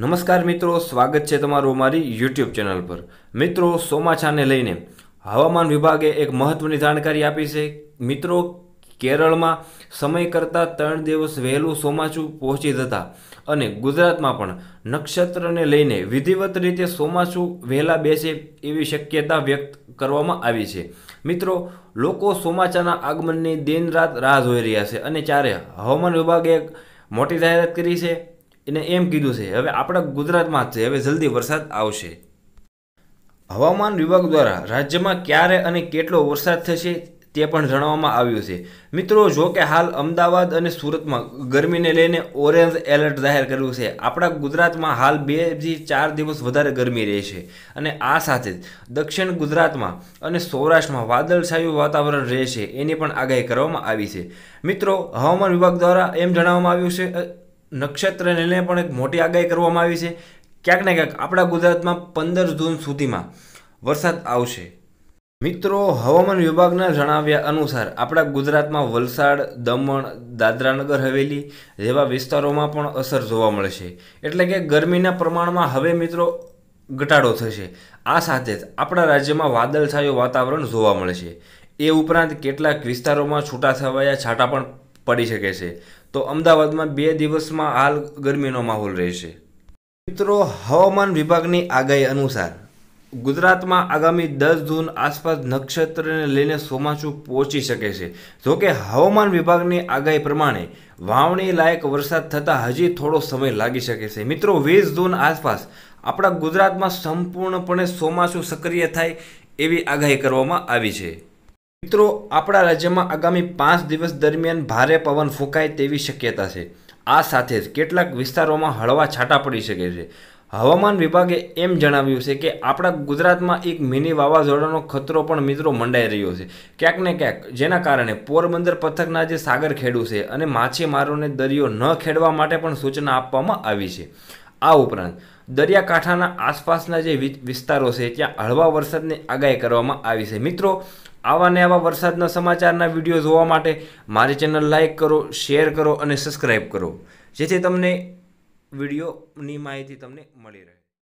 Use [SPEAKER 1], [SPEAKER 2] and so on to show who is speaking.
[SPEAKER 1] નમસ્કાર મિત્રો સ્વાગત છે તમારું મારી યુટ્યુબ ચેનલ પર મિત્રો સોમાછાને લઈને હવામાન વિભાગે એક મહત્વની જાણકારી આપી છે મિત્રો કેરળમાં સમય કરતાં ત્રણ દિવસ વહેલું સોમાછું પહોંચી જતા અને ગુજરાતમાં પણ નક્ષત્રને લઈને વિધિવત રીતે સોમાછું વહેલા બેસે એવી શક્યતા વ્યક્ત કરવામાં આવી છે મિત્રો લોકો સોમાચાના આગમનની દિન રાત રાહ જોઈ રહ્યા છે અને ત્યારે હવામાન વિભાગે એક મોટી જાહેરાત કરી છે એને એમ કીધું છે હવે આપણા ગુજરાતમાં જ છે હવે જલ્દી વરસાદ આવશે હવામાન વિભાગ દ્વારા રાજ્યમાં ક્યારે અને કેટલો વરસાદ થશે તે પણ જણાવવામાં આવ્યું છે મિત્રો જો કે હાલ અમદાવાદ અને સુરતમાં ગરમીને લઈને ઓરેન્જ એલર્ટ જાહેર કર્યું છે આપણા ગુજરાતમાં હાલ બેથી ચાર દિવસ વધારે ગરમી રહેશે અને આ સાથે જ દક્ષિણ ગુજરાતમાં અને સૌરાષ્ટ્રમાં વાદળછાયું વાતાવરણ રહેશે એની પણ આગાહી કરવામાં આવી છે મિત્રો હવામાન વિભાગ દ્વારા એમ જણાવવામાં આવ્યું છે નક્ષત્રને પણ એક મોટી આગાહી કરવામાં આવી છે ક્યાંક ને ક્યાંક આપણા ગુજરાતમાં પંદર જૂન સુધીમાં વરસાદ આવશે મિત્રો હવામાન વિભાગના જણાવ્યા અનુસાર આપણા ગુજરાતમાં વલસાડ દમણ દાદરાનગર હવેલી જેવા વિસ્તારોમાં પણ અસર જોવા મળશે એટલે કે ગરમીના પ્રમાણમાં હવે મિત્રો ઘટાડો થશે આ સાથે જ આપણા રાજ્યમાં વાદળછાયું વાતાવરણ જોવા મળશે એ ઉપરાંત કેટલાક વિસ્તારોમાં છૂટાછવાયા છાંટા પણ પડી શકે છે તો અમદાવાદમાં બે દિવસમાં હાલ ગરમીનો માહોલ રહેશે મિત્રો હવામાન વિભાગની આગાહી અનુસાર ગુજરાતમાં આગામી દસ ધૂન આસપાસ નક્ષત્રને લઈને ચોમાસું પહોંચી શકે છે જોકે હવામાન વિભાગની આગાહી પ્રમાણે વાવણી લાયક વરસાદ થતાં હજી થોડો સમય લાગી શકે છે મિત્રો વીસ ધૂન આસપાસ આપણા ગુજરાતમાં સંપૂર્ણપણે ચોમાસું સક્રિય થાય એવી આગાહી કરવામાં આવી છે મિત્રો આપણા રાજ્યમાં આગામી પાંચ દિવસ દરમિયાન ભારે પવન ફૂંકાય તેવી શક્યતા છે આ સાથે જ કેટલાક વિસ્તારોમાં હળવા છાંટા પડી શકે છે હવામાન વિભાગે એમ જણાવ્યું છે કે આપણા ગુજરાતમાં એક મિની વાવાઝોડાનો ખતરો પણ મિત્રો મંડાઈ રહ્યો છે ક્યાંક ને ક્યાંક જેના કારણે પોરબંદર પથકના જે સાગર ખેડુ છે અને માછીમારોને દરિયો ન ખેડવા માટે પણ સૂચના આપવામાં આવી છે આ ઉપરાંત દરિયાકાંઠાના આસપાસના જે વિસ્તારો છે ત્યાં હળવા વરસાદની આગાહી કરવામાં આવી છે મિત્રો આવા ને આવા વરસાદના સમાચારના વિડીયો જોવા માટે મારી ચેનલ લાઇક કરો શેર કરો અને સબસ્ક્રાઈબ કરો જેથી તમને વિડીયોની માહિતી તમને મળી રહે